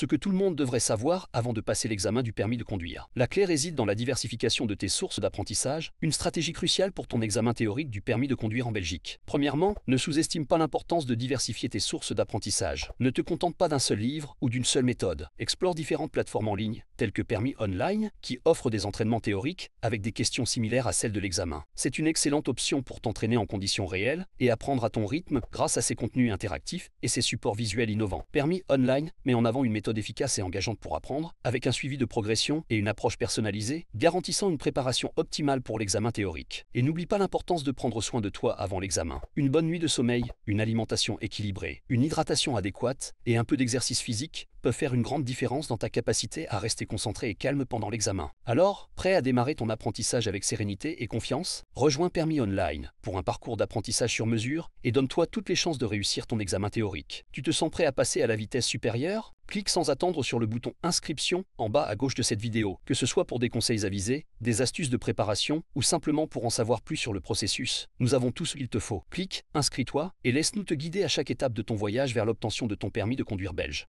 ce que tout le monde devrait savoir avant de passer l'examen du permis de conduire. La clé réside dans la diversification de tes sources d'apprentissage, une stratégie cruciale pour ton examen théorique du permis de conduire en Belgique. Premièrement, ne sous-estime pas l'importance de diversifier tes sources d'apprentissage. Ne te contente pas d'un seul livre ou d'une seule méthode. Explore différentes plateformes en ligne, telles que Permis Online, qui offre des entraînements théoriques avec des questions similaires à celles de l'examen. C'est une excellente option pour t'entraîner en conditions réelles et apprendre à ton rythme grâce à ses contenus interactifs et ses supports visuels innovants. Permis Online met en avant une méthode efficace et engageante pour apprendre, avec un suivi de progression et une approche personnalisée, garantissant une préparation optimale pour l'examen théorique. Et n'oublie pas l'importance de prendre soin de toi avant l'examen. Une bonne nuit de sommeil, une alimentation équilibrée, une hydratation adéquate et un peu d'exercice physique peuvent faire une grande différence dans ta capacité à rester concentré et calme pendant l'examen. Alors, prêt à démarrer ton apprentissage avec sérénité et confiance Rejoins Permis Online pour un parcours d'apprentissage sur mesure et donne-toi toutes les chances de réussir ton examen théorique. Tu te sens prêt à passer à la vitesse supérieure Clique sans attendre sur le bouton Inscription en bas à gauche de cette vidéo, que ce soit pour des conseils avisés, des astuces de préparation ou simplement pour en savoir plus sur le processus. Nous avons tout ce qu'il te faut. Clique, inscris-toi et laisse-nous te guider à chaque étape de ton voyage vers l'obtention de ton permis de conduire belge.